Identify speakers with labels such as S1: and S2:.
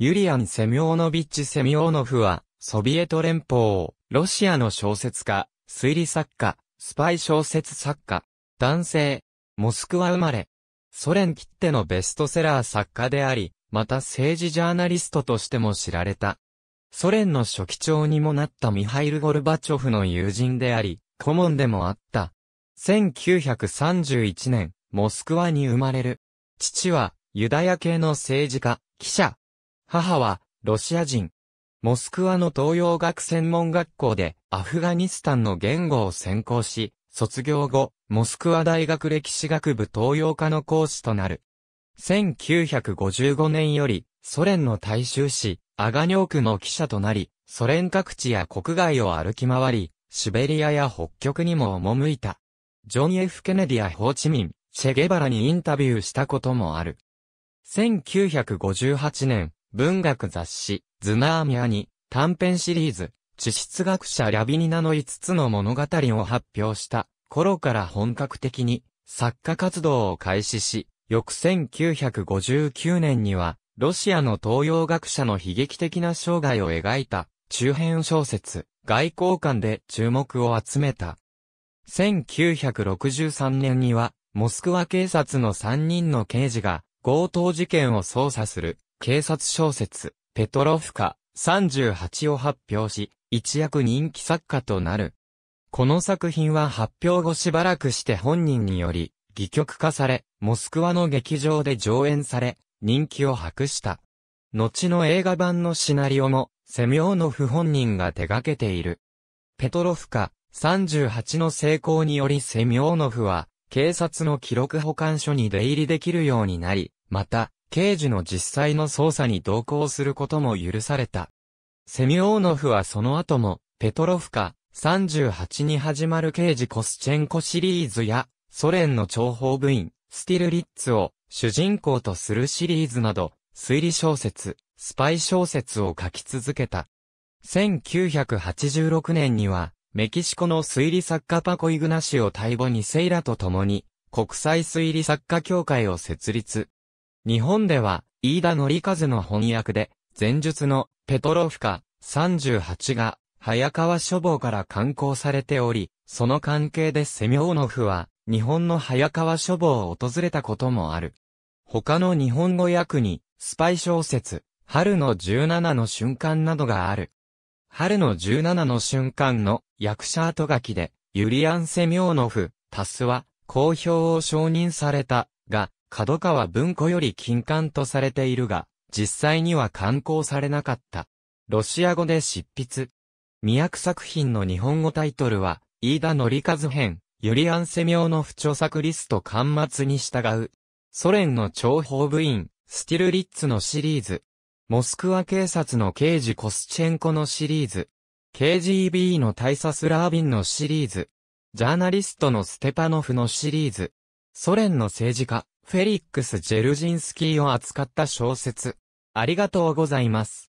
S1: ユリアン・セミオーノビッチ・セミオーノフは、ソビエト連邦、ロシアの小説家、推理作家、スパイ小説作家、男性、モスクワ生まれ、ソ連きってのベストセラー作家であり、また政治ジャーナリストとしても知られた。ソ連の初期長にもなったミハイル・ゴルバチョフの友人であり、顧問でもあった。1931年、モスクワに生まれる。父は、ユダヤ系の政治家、記者、母は、ロシア人。モスクワの東洋学専門学校で、アフガニスタンの言語を専攻し、卒業後、モスクワ大学歴史学部東洋科の講師となる。1955年より、ソ連の大衆紙、アガニョークの記者となり、ソ連各地や国外を歩き回り、シベリアや北極にも赴いた。ジョン・ F・ ケネディやホーチミン、チェゲバラにインタビューしたこともある。1958年、文学雑誌、ズナーミアに、短編シリーズ、地質学者ラビニナの5つの物語を発表した頃から本格的に作家活動を開始し、翌1959年には、ロシアの東洋学者の悲劇的な生涯を描いた中編小説、外交官で注目を集めた。1963年には、モスクワ警察の3人の刑事が強盗事件を捜査する警察小説、ペトロフカ38を発表し、一躍人気作家となる。この作品は発表後しばらくして本人により、戯曲化され、モスクワの劇場で上演され、人気を博した。後の映画版のシナリオも、セミョーノフ本人が手掛けている。ペトロフカ38の成功によりセミョーノフは、警察の記録保管所に出入りできるようになり、また、刑事の実際の捜査に同行することも許された。セミオーノフはその後も、ペトロフカ、38に始まる刑事コスチェンコシリーズや、ソ連の諜報部員、スティルリッツを主人公とするシリーズなど、推理小説、スパイ小説を書き続けた。1986年には、メキシコの推理作家パコ・イグナシオ・タイボ・ニセイラと共に、国際推理作家協会を設立。日本では、飯田則和の翻訳で、前述のペトロフカ38が、早川書房から刊行されており、その関係でセミョーノフは、日本の早川書房を訪れたこともある。他の日本語訳に、スパイ小説、春の17の瞬間などがある。春の17の瞬間の役者後書きで、ユリアン・セミョーノフ、タスは、公表を承認された、が、角川文庫より金刊とされているが、実際には刊行されなかった。ロシア語で執筆。未訳作品の日本語タイトルは、飯田則和編、ユリアンセミョの不著作リスト巻末に従う。ソ連の諜報部員、スティルリッツのシリーズ。モスクワ警察の刑事コスチェンコのシリーズ。KGB の大佐スラービンのシリーズ。ジャーナリストのステパノフのシリーズ。ソ連の政治家、フェリックス・ジェルジンスキーを扱った小説。ありがとうございます。